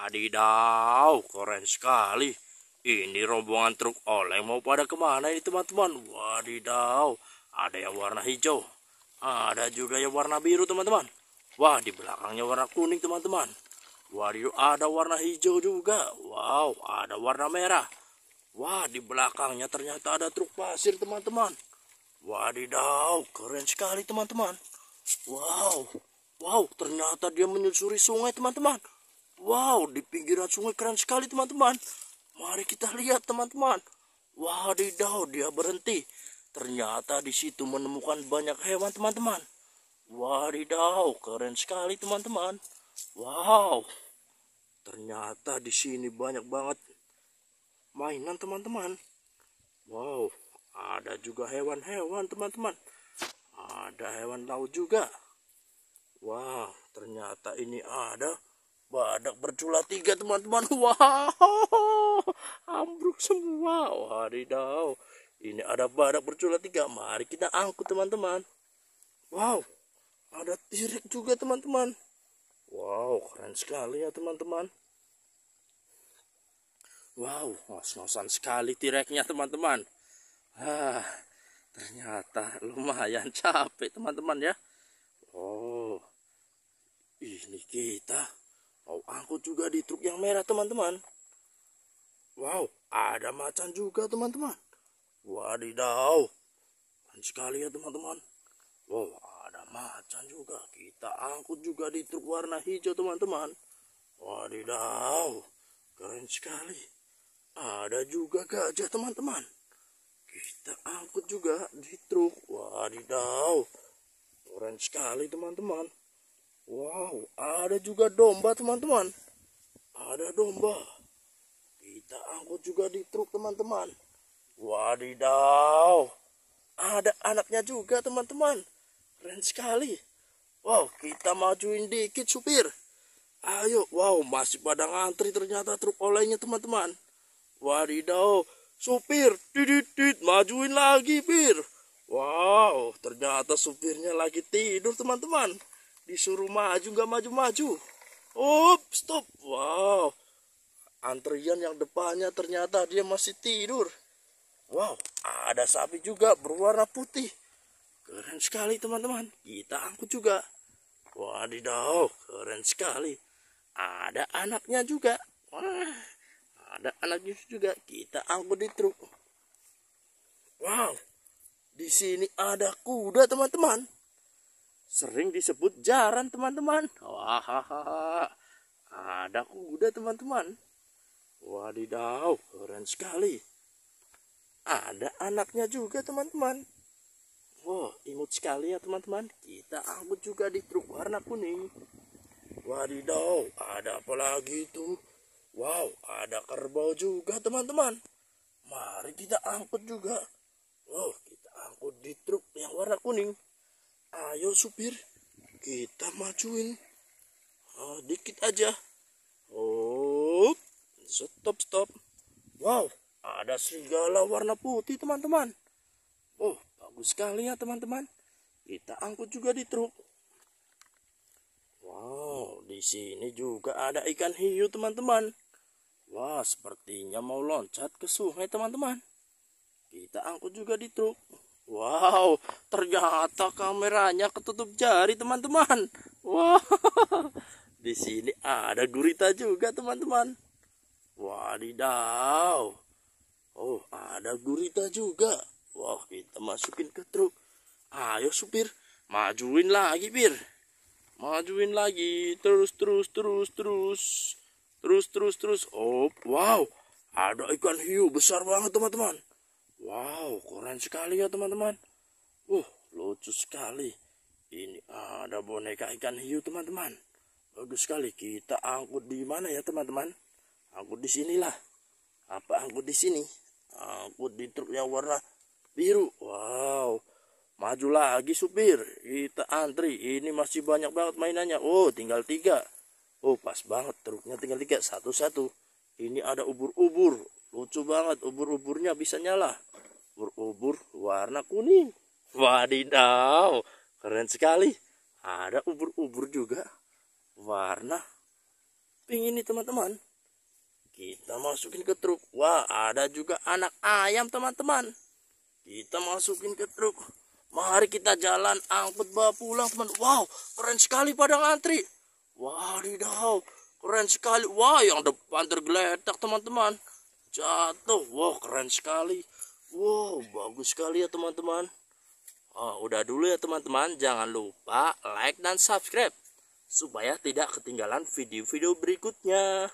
Wadidaw, keren sekali. Ini rombongan truk oleng mau pada kemana ini teman-teman? Wadidaw, ada yang warna hijau. Ada juga yang warna biru teman-teman. Wah, di belakangnya warna kuning teman-teman. Wadidaw, ada warna hijau juga. Wow, ada warna merah. Wah, di belakangnya ternyata ada truk pasir teman-teman. Wadidaw, keren sekali teman-teman. Wow, wow, ternyata dia menyusuri sungai teman-teman. Wow, di pinggiran sungai keren sekali teman-teman. Mari kita lihat teman-teman. Wadidaw, dia berhenti. Ternyata di situ menemukan banyak hewan teman-teman. Wadidaw, keren sekali teman-teman. Wow, ternyata di sini banyak banget mainan teman-teman. Wow, ada juga hewan-hewan teman-teman. Ada hewan laut juga. Wow, ternyata ini ada Badak bercula tiga teman-teman. wow, ambruk semua. Wadidaw. Ini ada badak bercula tiga. Mari kita angkut teman-teman. Wow, ada tirik juga teman-teman. Wow, keren sekali ya teman-teman. Wow, ngos-ngosan sekali tireknya teman-teman. Ah, ternyata lumayan capek teman-teman ya. Oh, ini kita mau oh, angkut juga di truk yang merah teman-teman wow ada macan juga teman-teman wadidaw keren sekali ya teman-teman wow ada macan juga kita angkut juga di truk warna hijau teman-teman wadidaw keren sekali ada juga gajah teman-teman kita angkut juga di truk wadidaw keren sekali teman-teman Wow, ada juga domba teman-teman. Ada domba. Kita angkut juga di truk teman-teman. Wadidaw. Ada anaknya juga teman-teman. Keren sekali. Wow, kita majuin dikit supir. Ayo, wow, masih pada ngantri ternyata truk olehnya teman-teman. Wadidaw, supir, didit, didit, majuin lagi, pir. Wow, ternyata supirnya lagi tidur teman-teman disuruh maju nggak maju-maju up stop wow antrian yang depannya ternyata dia masih tidur wow ada sapi juga berwarna putih keren sekali teman-teman kita angkut juga wadidaw keren sekali ada anaknya juga wah ada anaknya juga kita angkut di truk wow di sini ada kuda teman-teman sering disebut jaran teman-teman wah ada kuda teman-teman wadidaw keren sekali ada anaknya juga teman-teman wow imut sekali ya teman-teman kita angkut juga di truk warna kuning wadidaw ada apa lagi itu wow ada kerbau juga teman-teman mari kita angkut juga oh kita angkut di truk yang warna kuning ayo supir kita majuin oh, dikit aja oh stop stop wow ada serigala warna putih teman-teman oh bagus sekali ya teman-teman kita angkut juga di truk wow di sini juga ada ikan hiu teman-teman wah sepertinya mau loncat ke sungai teman-teman kita angkut juga di truk Wow, ternyata kameranya ketutup jari teman-teman. Wow, di sini ada gurita juga teman-teman. Wadidaw. Oh, ada gurita juga. Wah, wow, kita masukin ke truk. Ayo supir, majuin lagi, Bir. Majuin lagi, terus, terus, terus, terus. Terus, terus, terus. Oh, wow. Ada ikan hiu besar banget, teman-teman. Wow, keren sekali ya teman-teman. Uh, lucu sekali. Ini ada boneka ikan hiu teman-teman. Bagus sekali. Kita angkut di mana ya teman-teman? Angkut di sinilah. Apa angkut di sini? Angkut di truk yang warna biru. Wow. Maju lagi supir. Kita antri. Ini masih banyak banget mainannya. Oh, tinggal tiga. Oh, pas banget. Truknya tinggal tiga. Satu-satu. Ini ada ubur-ubur. Lucu banget. Ubur-uburnya bisa nyala ubur warna kuning. Wadidaw, keren sekali. Ada ubur-ubur juga warna pink ini teman-teman. Kita masukin ke truk. Wah, ada juga anak ayam teman-teman. Kita masukin ke truk. Mari kita jalan angkut bawa pulang teman. Wow, keren sekali padang antri. Wadidaw, keren sekali. Wah, yang depan tergeletak teman-teman. Jatuh, wow keren sekali. Wow, bagus sekali ya teman-teman. Oh, udah dulu ya teman-teman, jangan lupa like dan subscribe supaya tidak ketinggalan video-video berikutnya.